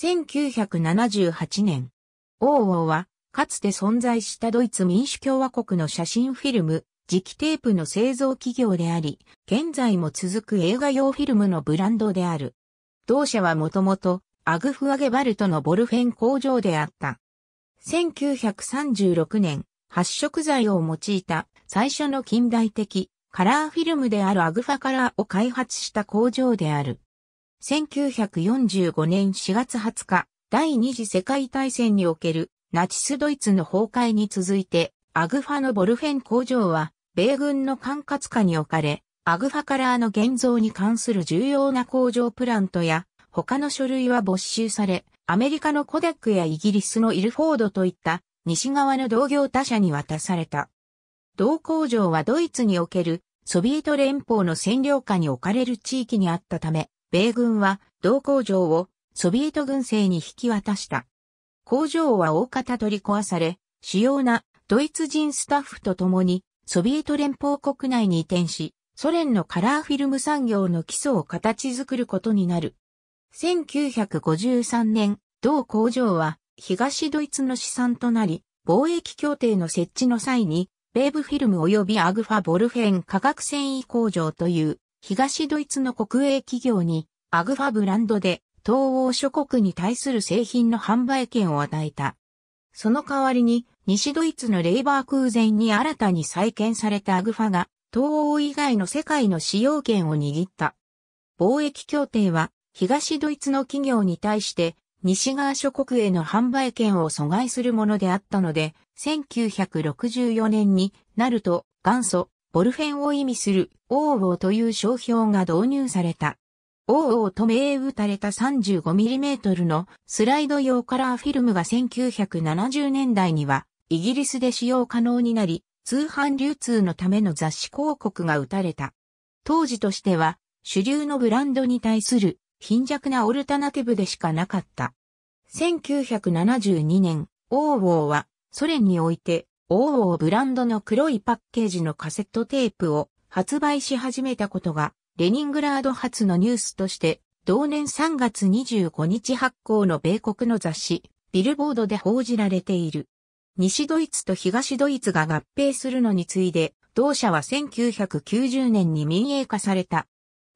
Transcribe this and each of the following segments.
1978年。オーオーは、かつて存在したドイツ民主共和国の写真フィルム、磁気テープの製造企業であり、現在も続く映画用フィルムのブランドである。同社はもともと、アグフアゲバルトのボルフェン工場であった。1936年、発色剤を用いた最初の近代的カラーフィルムであるアグファカラーを開発した工場である。1945年4月20日、第二次世界大戦におけるナチスドイツの崩壊に続いて、アグファのボルフェン工場は、米軍の管轄下に置かれ、アグファカラーの現像に関する重要な工場プラントや、他の書類は没収され、アメリカのコダックやイギリスのイルフォードといった西側の同業他社に渡された。同工場はドイツにおけるソビエト連邦の占領下に置かれる地域にあったため、米軍は同工場をソビエト軍政に引き渡した。工場は大方取り壊され、主要なドイツ人スタッフと共にソビエト連邦国内に移転し、ソ連のカラーフィルム産業の基礎を形作ることになる。1953年、同工場は東ドイツの資産となり、貿易協定の設置の際に、ベーブフィルム及びアグファボルフェン化学繊維工場という東ドイツの国営企業にアグファブランドで東欧諸国に対する製品の販売権を与えた。その代わりに西ドイツのレイバー空前に新たに再建されたアグファが東欧以外の世界の使用権を握った。貿易協定は東ドイツの企業に対して西側諸国への販売権を阻害するものであったので、1964年になると元祖ボルフェンを意味する王王という商標が導入された。王王と銘打たれた 35mm のスライド用カラーフィルムが1970年代にはイギリスで使用可能になり、通販流通のための雑誌広告が打たれた。当時としては主流のブランドに対する貧弱なオルタナティブでしかなかった。1972年、王王はソ連において王王ブランドの黒いパッケージのカセットテープを発売し始めたことが、レニングラード発のニュースとして、同年3月25日発行の米国の雑誌、ビルボードで報じられている。西ドイツと東ドイツが合併するのに次いで、同社は1990年に民営化された。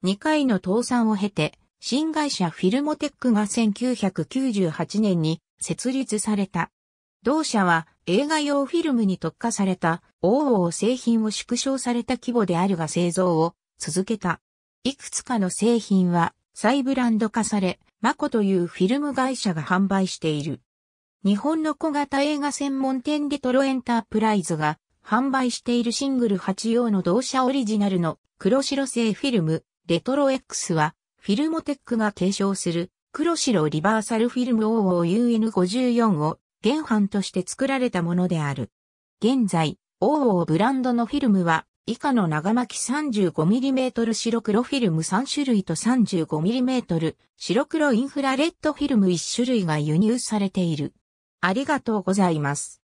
2回の倒産を経て、新会社フィルモテックが1998年に設立された。同社は映画用フィルムに特化された王々製品を縮小された規模であるが製造を続けた。いくつかの製品は再ブランド化され、マコというフィルム会社が販売している。日本の小型映画専門店デトロエンタープライズが販売しているシングル8用の同社オリジナルの黒白製フィルムレトロ X はフィルモテックが継承する黒白リバーサルフィルム OOUN54 を原版として作られたものである。現在、王 o ブランドのフィルムは、以下の長巻 35mm 白黒フィルム3種類と 35mm 白黒インフラレッドフィルム1種類が輸入されている。ありがとうございます。